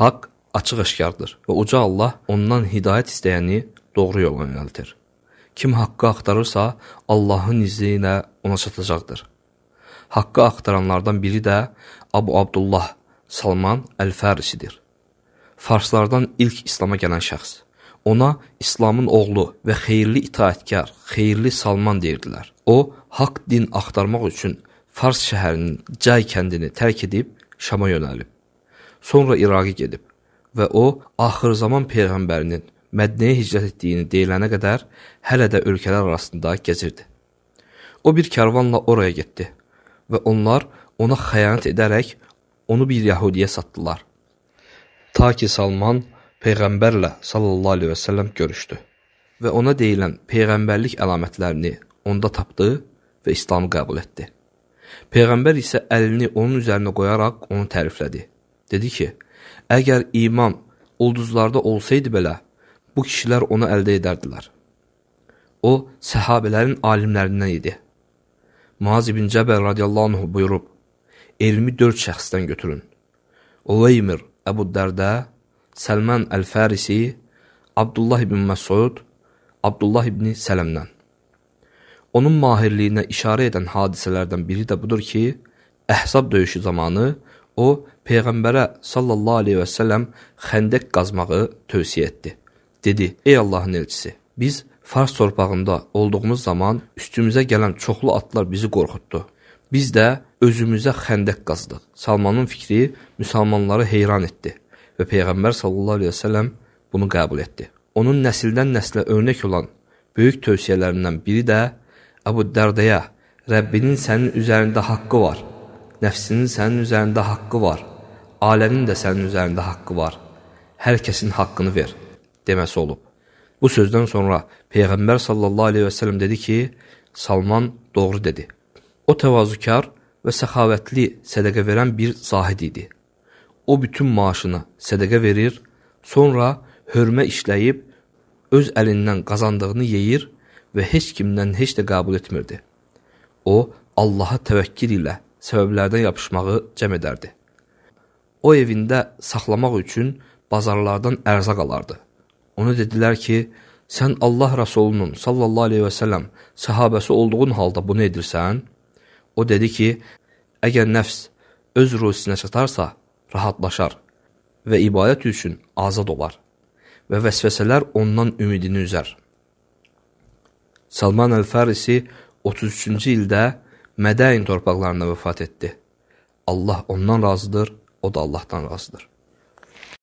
Haqq açıq-aşkardır və uca Allah ondan hidayət istəyəni doğru yola yönəltir. Kim haqqı axtarırsa, Allahın izni ilə ona çatacaqdır. Haqqı axtaranlardan biri də Abu Abdullah Salman Əl-Fərisidir. Farslardan ilk İslama gələn şəxs. Ona İslamın oğlu və xeyirli itaətkar, xeyirli Salman deyirdilər. O, haqq din axtarmaq üçün Fars şəhərinin Cay kəndini tərk edib Şama yönəlib sonra İraqı gedib və o, axır zaman Peyğəmbərinin Mədnəyə hicrət etdiyini deyilənə qədər hələ də ölkələr arasında gəzirdi. O bir kərvanla oraya getdi və onlar ona xəyanət edərək onu bir yahudiyə satdılar. Ta ki Salman Peyğəmbərlə sallallahu aleyhi və səlləm görüşdü və ona deyilən Peyğəmbərlik əlamətlərini onda tapdı və İslamı qəbul etdi. Peyğəmbər isə əlini onun üzərinə qoyaraq onu təriflədi Dedi ki, əgər imam ulduzlarda olsaydı belə, bu kişilər onu əldə edərdilər. O, səhabələrin alimlərindən idi. Muaz ibn Cəbər radiyallahu anh buyurub, elmi dörd şəxsdən götürün. Uveymir Əbu Dərdə, Səlmən Əl-Fərisi, Abdullah ibn Məsud, Abdullah ibn Sələmdən. Onun mahirliyinə işarə edən hadisələrdən biri də budur ki, Əhsab döyüşü zamanı o Peyğəmbərə sallallahu aleyhi və səlləm xəndək qazmağı tövsiyə etdi. Dedi, ey Allahın elçisi, biz Fars torpağında olduğumuz zaman üstümüzə gələn çoxlu atlar bizi qorxutdu. Biz də özümüzə xəndək qazdıq. Salmanın fikri müsəlmanları heyran etdi və Peyğəmbər sallallahu aleyhi və səlləm bunu qəbul etdi. Onun nəsildən nəslə örnək olan böyük tövsiyələrindən biri də Əbu Dərdəyə Rəbbinin sənin üzərində haqqı var, nəfsinin sənin üzərində haqqı var alənin də sənin üzərində haqqı var, hər kəsin haqqını ver, deməsi olub. Bu sözdən sonra Peyğəmbər sallallahu aleyhi və sələm dedi ki, Salman doğru dedi. O təvazükar və səxavətli sədəqə verən bir zahid idi. O bütün maaşını sədəqə verir, sonra hörmə işləyib, öz əlindən qazandığını yeyir və heç kimdən heç də qəbul etmirdi. O, Allaha təvəkkil ilə səbəblərdən yapışmağı cəm edərdi o evində saxlamaq üçün bazarlardan ərzaq alardı. Ona dedilər ki, sən Allah Rasulunun sallallahu aleyhi və sələm səhabəsi olduğun halda bunu edirsən? O dedi ki, əgər nəfs öz ruhisinə çatarsa, rahatlaşar və ibadət üçün azad olar və vəsvəsələr ondan ümidini üzər. Salman Əl-Fərisi 33-cü ildə Mədəyin torpaqlarına vəfat etdi. Allah ondan razıdır O da Allah'tan razıdır.